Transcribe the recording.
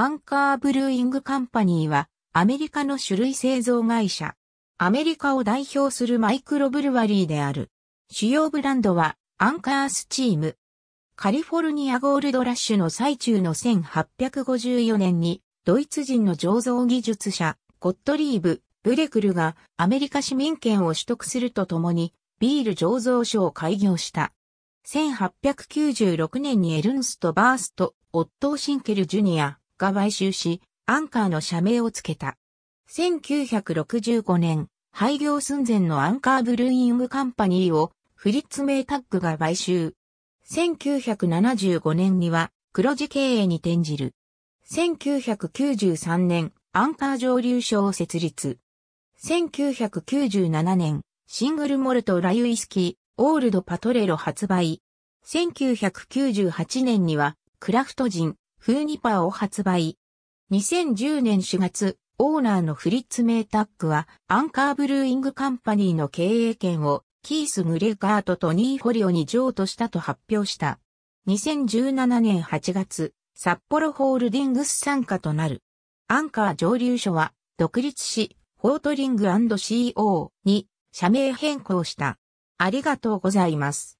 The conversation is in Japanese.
アンカーブルーイングカンパニーはアメリカの種類製造会社。アメリカを代表するマイクロブルワリーである。主要ブランドはアンカースチーム。カリフォルニアゴールドラッシュの最中の1854年にドイツ人の醸造技術者ゴットリーブ・ブレクルがアメリカ市民権を取得するとともにビール醸造所を開業した。1896年にエルンスト・バースト・オットー・シンケル・ジュニア、が買収し、アンカーの社名を付けた。1965年、廃業寸前のアンカーブルーイングカンパニーをフリッツ・メイタッグが買収。1975年には黒字経営に転じる。1993年、アンカー蒸留所を設立。1997年、シングルモルトラユイスキー、オールドパトレロ発売。1998年には、クラフト人、フーニパーを発売。2010年4月、オーナーのフリッツ・メータックは、アンカーブルーイングカンパニーの経営権を、キース・グレガートとニー・ホリオに譲渡したと発表した。2017年8月、札幌ホールディングス参加となる。アンカー上流所は、独立し、ホートリング &CO に社名変更した。ありがとうございます。